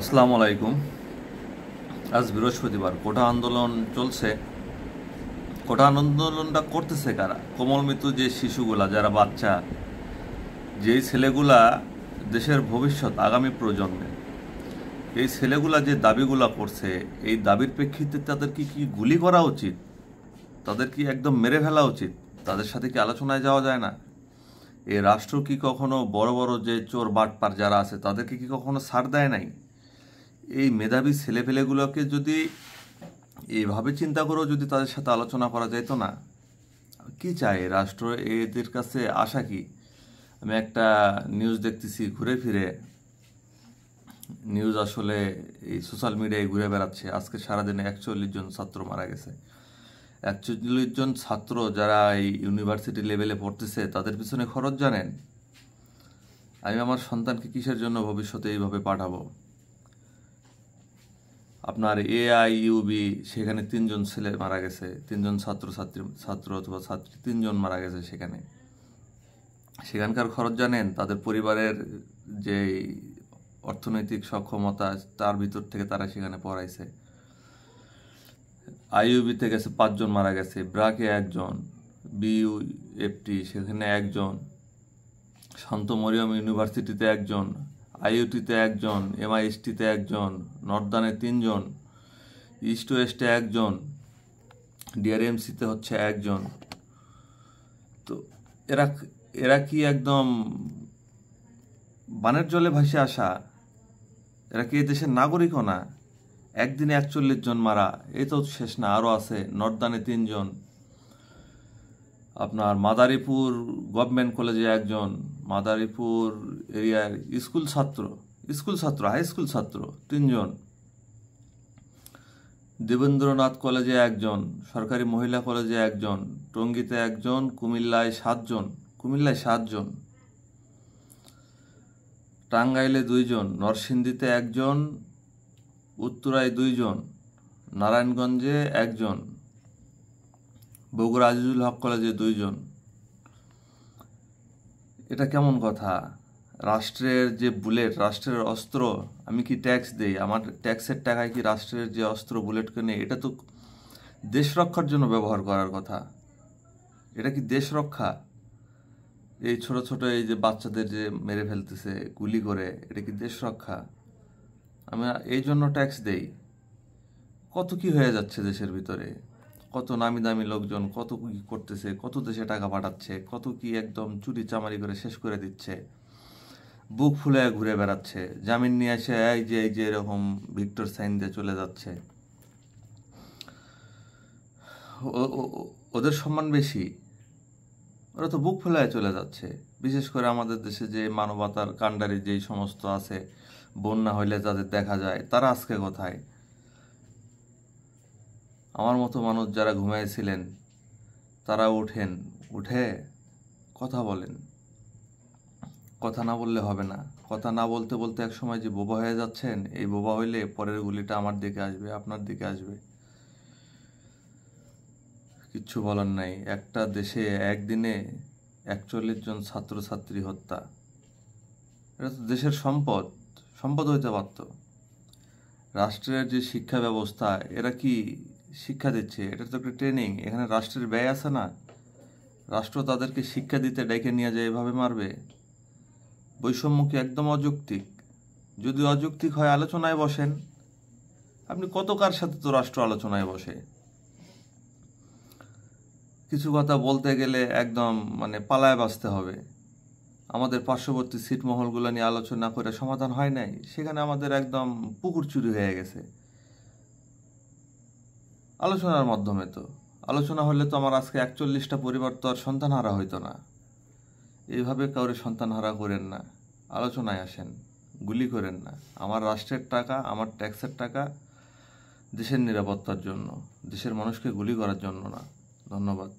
আসসালামু আলাইকুম আজ বৃহস্পতিবার কোটা আন্দোলন চলছে কোটা আন্দোলনটা করতেছে কারা কোমল মৃত্যু যে শিশুগুলা যারা বাচ্চা যেই ছেলেগুলা দেশের ভবিষ্যৎ আগামী প্রজন্মে এই ছেলেগুলা যে দাবিগুলা করছে এই দাবির প্রেক্ষিতে তাদের কি কি গুলি করা উচিত তাদের কি একদম মেরে ফেলা উচিত তাদের সাথে কি আলোচনায় যাওয়া যায় না এই রাষ্ট্র কি কখনো বড় বড় যে চোর বাটপার যারা আছে তাদেরকে কি কখনো ছাড় দেয় নাই এই মেধাবী ছেলেপেলেগুলোকে যদি এভাবে চিন্তা করেও যদি তাদের সাথে আলোচনা করা যেত না কি চায় রাষ্ট্র এদের কাছে আশা কি আমি একটা নিউজ দেখতেছি ঘুরে ফিরে নিউজ আসলে এই সোশ্যাল মিডিয়ায় ঘুরে বেড়াচ্ছে আজকে সারাদিনে একচল্লিশ জন ছাত্র মারা গেছে একচল্লিশ জন ছাত্র যারা এই ইউনিভার্সিটি লেভেলে পড়তেছে তাদের পিছনে খরচ জানেন আমি আমার সন্তানকে কিসের জন্য ভবিষ্যতে এইভাবে পাঠাবো আপনার এআইইউবি সেখানে তিনজন ছেলে মারা গেছে তিনজন ছাত্র ছাত্রী ছাত্র অথবা ছাত্রী তিনজন মারা গেছে সেখানে সেখানকার খরচ জানেন তাদের পরিবারের যে অর্থনৈতিক সক্ষমতা তার ভিতর থেকে তারা সেখানে পড়াইছে আইইউবিতে গেছে পাঁচজন মারা গেছে ব্রাকে একজন বিইউএফটি সেখানে একজন শান্ত মরিয়ম ইউনিভার্সিটিতে একজন আইউটিতে একজন এমআইএসটিতে একজন নর্দানে তিনজন ইস্ট ওয়েস্টে একজন ডিআরএমসিতে হচ্ছে একজন তো এরা এরা কি একদম বানের জলে ভাসে আসা এরা কি দেশের নাগরিকও না একদিনে একচল্লিশ জন মারা এই তো শেষ না আরও আছে নর্দানে তিনজন আপনার মাদারীপুর গভর্নমেন্ট কলেজে একজন মাদারীপুর এরিয়ার স্কুল ছাত্র স্কুল ছাত্র হাই স্কুল ছাত্র তিনজন দেবেন্দ্রনাথ কলেজে একজন সরকারি মহিলা কলেজে একজন টঙ্গীতে একজন কুমিল্লায় সাতজন কুমিল্লায় সাতজন টাঙ্গাইলে দুইজন নরসিংদীতে একজন উত্তরায় দুইজন নারায়ণগঞ্জে একজন বগুড়া আজিজুল হক কলেজে দুইজন এটা কেমন কথা রাষ্ট্রের যে বুলেট রাষ্ট্রের অস্ত্র আমি কি ট্যাক্স দেই আমার ট্যাক্সের টাকায় কি রাষ্ট্রের যে অস্ত্র বুলেট কেনে এটা তো দেশ রক্ষার জন্য ব্যবহার করার কথা এটা কি দেশ রক্ষা এই ছোট ছোট এই যে বাচ্চাদের যে মেরে ফেলতেছে গুলি করে এটা কি দেশ রক্ষা আমরা এই জন্য ট্যাক্স দেই কত কি হয়ে যাচ্ছে দেশের ভিতরে কত নামি দামি লোকজন কত কি করতেছে কত দেশে টাকা পাঠাচ্ছে কত কি একদম চুরি চামারি করে শেষ করে দিচ্ছে বুক ফুলে ঘুরে বেড়াচ্ছে জামিন নিয়ে এসে এই যে এই যে এরকম ভিক্টর সাইন দিয়ে চলে যাচ্ছে ওদের সম্মান বেশি ওরা তো বুক ফেলায় চলে যাচ্ছে বিশেষ করে আমাদের দেশে যে মানবতার কাণ্ডারি যেই সমস্ত আছে বন্যা হইলে যাদের দেখা যায় তারা আজকে কোথায় আমার মতো মানুষ যারা ঘুমাইছিলেন তারা ওঠেন উঠে কথা বলেন কথা না বললে হবে না কথা না বলতে বলতে এক সময় যে বোবা হয়ে যাচ্ছেন এই বোবা হইলে পরের গুলিটা আমার দিকে আসবে আপনার দিকে আসবে কিচ্ছু বলার নাই একটা দেশে একদিনে একচল্লিশ জন ছাত্রছাত্রী হত্যা এটা তো দেশের সম্পদ সম্পদ হইতে পারত রাষ্ট্রের যে শিক্ষা ব্যবস্থা এরা কি শিক্ষা দিচ্ছে এটা তো একটা ট্রেনিং এখানে রাষ্ট্রের ব্যয় আছে না রাষ্ট্র তাদেরকে শিক্ষা দিতে ডেকে নিয়ে যায় এভাবে মারবে বৈষম্যকে একদম অযৌক্তিক যদি অযৌক্তিক হয় আলোচনায় বসেন আপনি কত কার সাথে তো রাষ্ট্র আলোচনায় বসে কিছু কথা বলতে গেলে একদম মানে পালায় বাঁচতে হবে আমাদের পার্শ্ববর্তী সিটমহলগুলো নিয়ে আলোচনা করে সমাধান হয় নাই সেখানে আমাদের একদম পুকুর চুরি হয়ে গেছে আলোচনার মাধ্যমে তো আলোচনা হলে তো আমার আজকে একচল্লিশটা পরিবার তো আর সন্তানহারা হইতো না এইভাবে কাউরে সন্তানহারা করেন না আলোচনায় আসেন গুলি করেন না আমার রাষ্ট্রের টাকা আমার ট্যাক্সের টাকা দেশের নিরাপত্তার জন্য দেশের মানুষকে গুলি করার জন্য না ধন্যবাদ